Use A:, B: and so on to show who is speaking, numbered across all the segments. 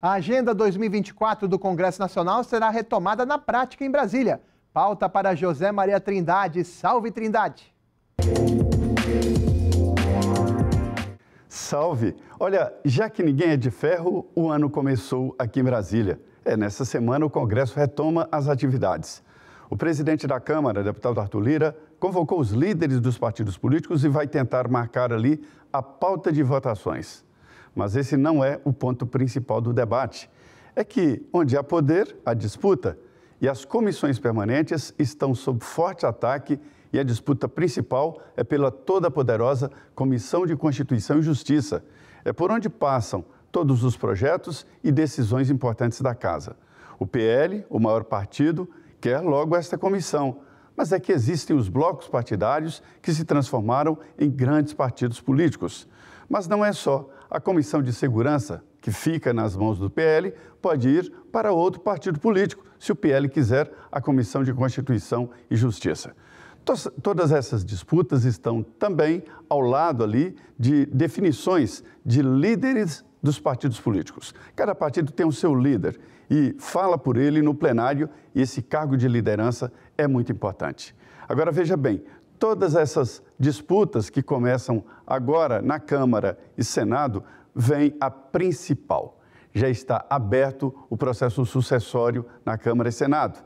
A: A agenda 2024 do Congresso Nacional será retomada na prática em Brasília. Pauta para José Maria Trindade. Salve, Trindade! Salve! Olha, já que ninguém é de ferro, o ano começou aqui em Brasília. É, nessa semana o Congresso retoma as atividades. O presidente da Câmara, deputado Arthur Lira, convocou os líderes dos partidos políticos e vai tentar marcar ali a pauta de votações. Mas esse não é o ponto principal do debate. É que onde há poder, há disputa. E as comissões permanentes estão sob forte ataque e a disputa principal é pela toda-poderosa Comissão de Constituição e Justiça. É por onde passam todos os projetos e decisões importantes da casa. O PL, o maior partido, quer logo esta comissão, mas é que existem os blocos partidários que se transformaram em grandes partidos políticos. Mas não é só a Comissão de Segurança, que fica nas mãos do PL, pode ir para outro partido político, se o PL quiser, a Comissão de Constituição e Justiça. Todas essas disputas estão também ao lado ali de definições de líderes dos partidos políticos. Cada partido tem o seu líder e fala por ele no plenário, e esse cargo de liderança é muito importante. Agora veja bem, todas essas disputas que começam agora na Câmara e Senado, vem a principal. Já está aberto o processo sucessório na Câmara e Senado.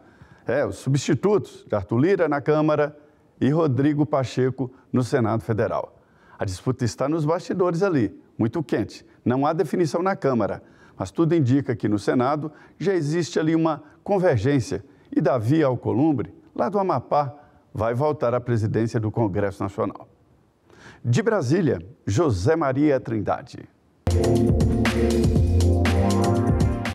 A: É, os substitutos de Arthur Lira na Câmara e Rodrigo Pacheco no Senado Federal. A disputa está nos bastidores ali, muito quente. Não há definição na Câmara, mas tudo indica que no Senado já existe ali uma convergência. E Davi Alcolumbre, lá do Amapá, vai voltar à presidência do Congresso Nacional. De Brasília, José Maria Trindade.